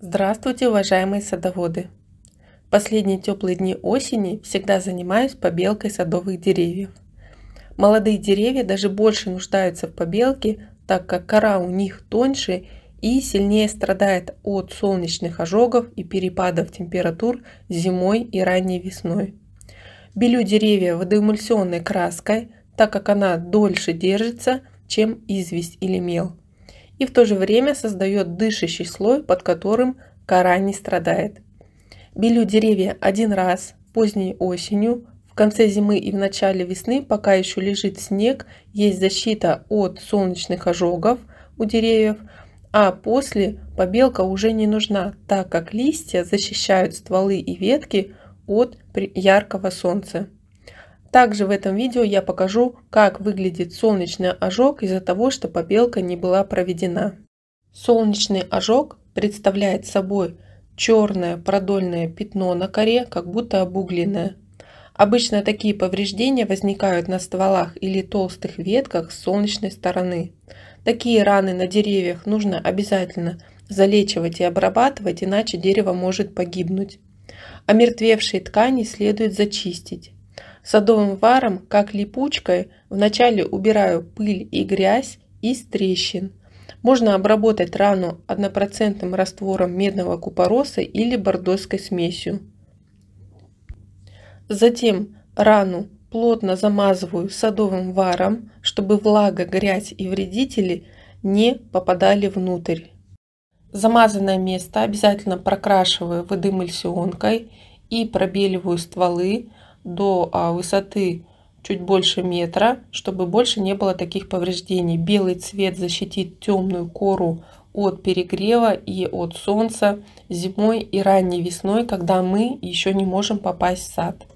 Здравствуйте, уважаемые садоводы! последние теплые дни осени всегда занимаюсь побелкой садовых деревьев. Молодые деревья даже больше нуждаются в побелке, так как кора у них тоньше и сильнее страдает от солнечных ожогов и перепадов температур зимой и ранней весной. Белю деревья водоэмульсионной краской, так как она дольше держится, чем известь или мел и в то же время создает дышащий слой, под которым кора не страдает. Белю деревья один раз поздней осенью, в конце зимы и в начале весны, пока еще лежит снег, есть защита от солнечных ожогов у деревьев, а после побелка уже не нужна, так как листья защищают стволы и ветки от яркого солнца. Также в этом видео я покажу, как выглядит солнечный ожог из-за того, что побелка не была проведена. Солнечный ожог представляет собой черное продольное пятно на коре, как будто обугленное. Обычно такие повреждения возникают на стволах или толстых ветках с солнечной стороны. Такие раны на деревьях нужно обязательно залечивать и обрабатывать, иначе дерево может погибнуть. Омертвевшие ткани следует зачистить. Садовым варом, как липучкой, вначале убираю пыль и грязь из трещин. Можно обработать рану 1% раствором медного купороса или бордоской смесью. Затем рану плотно замазываю садовым варом, чтобы влага, грязь и вредители не попадали внутрь. Замазанное место обязательно прокрашиваю водоэмульсионкой и пробеливаю стволы, до а, высоты чуть больше метра, чтобы больше не было таких повреждений. Белый цвет защитит темную кору от перегрева и от солнца зимой и ранней весной, когда мы еще не можем попасть в сад.